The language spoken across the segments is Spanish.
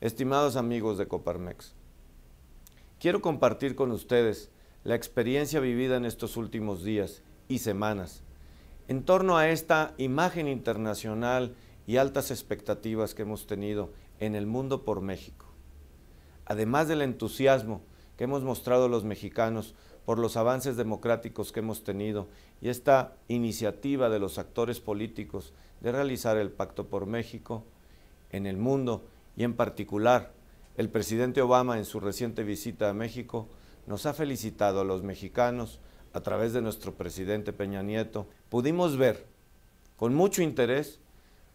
Estimados amigos de Coparmex, quiero compartir con ustedes la experiencia vivida en estos últimos días y semanas en torno a esta imagen internacional y altas expectativas que hemos tenido en el mundo por México. Además del entusiasmo que hemos mostrado los mexicanos por los avances democráticos que hemos tenido y esta iniciativa de los actores políticos de realizar el Pacto por México en el mundo, y en particular el presidente Obama en su reciente visita a México nos ha felicitado a los mexicanos a través de nuestro presidente Peña Nieto. Pudimos ver con mucho interés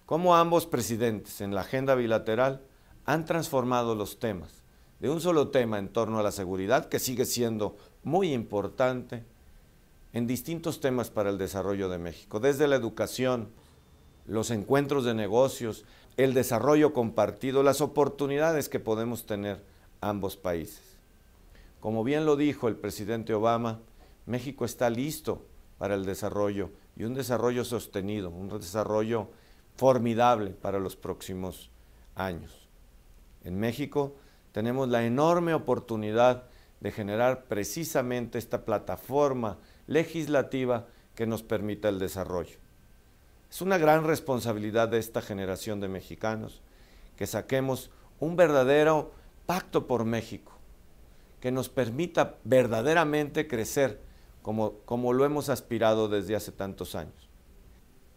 cómo ambos presidentes en la agenda bilateral han transformado los temas de un solo tema en torno a la seguridad, que sigue siendo muy importante, en distintos temas para el desarrollo de México, desde la educación, los encuentros de negocios, el desarrollo compartido, las oportunidades que podemos tener ambos países. Como bien lo dijo el presidente Obama, México está listo para el desarrollo y un desarrollo sostenido, un desarrollo formidable para los próximos años. En México tenemos la enorme oportunidad de generar precisamente esta plataforma legislativa que nos permita el desarrollo. Es una gran responsabilidad de esta generación de mexicanos que saquemos un verdadero pacto por México, que nos permita verdaderamente crecer como, lo hemos aspirado desde hace tantos años.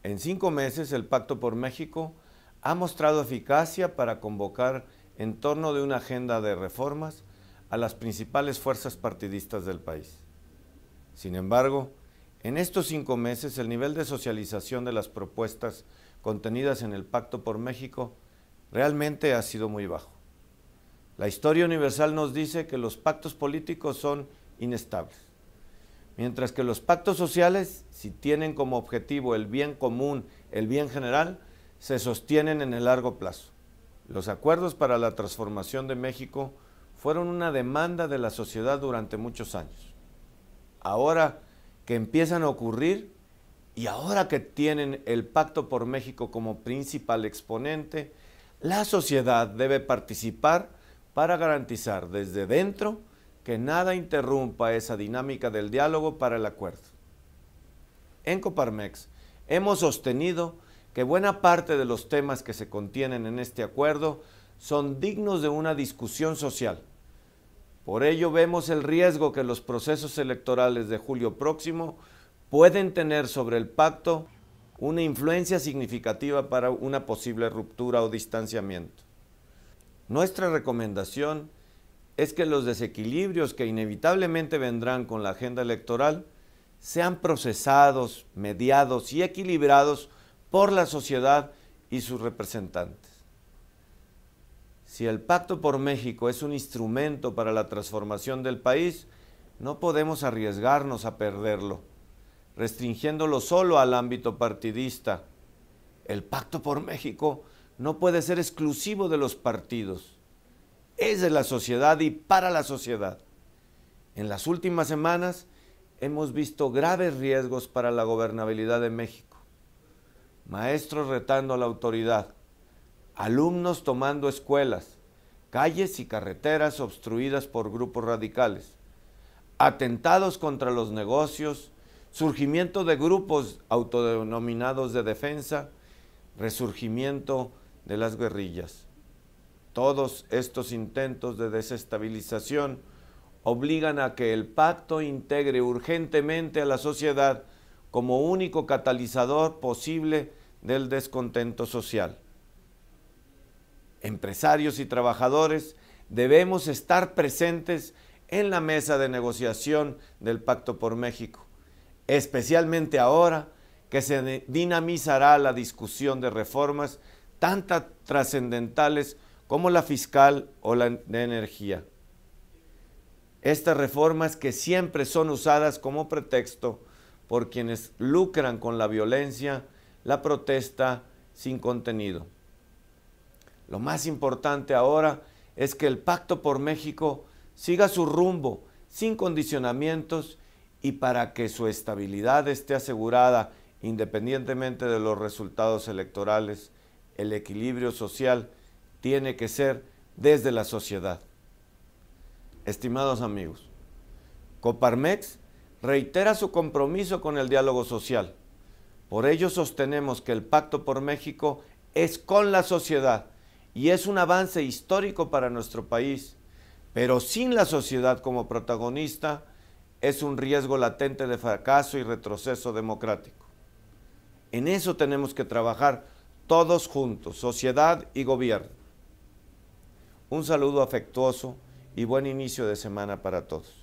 En cinco meses el Pacto por México ha mostrado eficacia para convocar en torno de una agenda de reformas a las principales fuerzas partidistas del país. Sin embargo, en estos cinco meses, el nivel de socialización de las propuestas contenidas en el Pacto por México realmente ha sido muy bajo. La historia universal nos dice que los pactos políticos son inestables, mientras que los pactos sociales, si tienen como objetivo el bien común, el bien general, se sostienen en el largo plazo. Los acuerdos para la transformación de México fueron una demanda de la sociedad durante muchos años. Ahora, que empiezan a ocurrir y ahora que tienen el Pacto por México como principal exponente, la sociedad debe participar para garantizar desde dentro que nada interrumpa esa dinámica del diálogo para el acuerdo. En Coparmex hemos sostenido que buena parte de los temas que se contienen en este acuerdo son dignos de una discusión social por ello vemos el riesgo que los procesos electorales de julio próximo pueden tener sobre el pacto una influencia significativa para una posible ruptura o distanciamiento. Nuestra recomendación es que los desequilibrios que inevitablemente vendrán con la agenda electoral sean procesados, mediados y equilibrados por la sociedad y sus representantes. Si el Pacto por México es un instrumento para la transformación del país, no podemos arriesgarnos a perderlo, restringiéndolo solo al ámbito partidista. El Pacto por México no puede ser exclusivo de los partidos. Es de la sociedad y para la sociedad. En las últimas semanas hemos visto graves riesgos para la gobernabilidad de México. Maestros retando a la autoridad, alumnos tomando escuelas, calles y carreteras obstruidas por grupos radicales, atentados contra los negocios, surgimiento de grupos autodenominados de defensa, resurgimiento de las guerrillas. Todos estos intentos de desestabilización obligan a que el pacto integre urgentemente a la sociedad como único catalizador posible del descontento social empresarios y trabajadores, debemos estar presentes en la mesa de negociación del Pacto por México, especialmente ahora que se dinamizará la discusión de reformas tan trascendentales como la fiscal o la de energía. Estas reformas que siempre son usadas como pretexto por quienes lucran con la violencia, la protesta sin contenido. Lo más importante ahora es que el Pacto por México siga su rumbo sin condicionamientos y para que su estabilidad esté asegurada independientemente de los resultados electorales, el equilibrio social tiene que ser desde la sociedad. Estimados amigos, Coparmex reitera su compromiso con el diálogo social. Por ello sostenemos que el Pacto por México es con la sociedad y es un avance histórico para nuestro país, pero sin la sociedad como protagonista es un riesgo latente de fracaso y retroceso democrático. En eso tenemos que trabajar todos juntos, sociedad y gobierno. Un saludo afectuoso y buen inicio de semana para todos.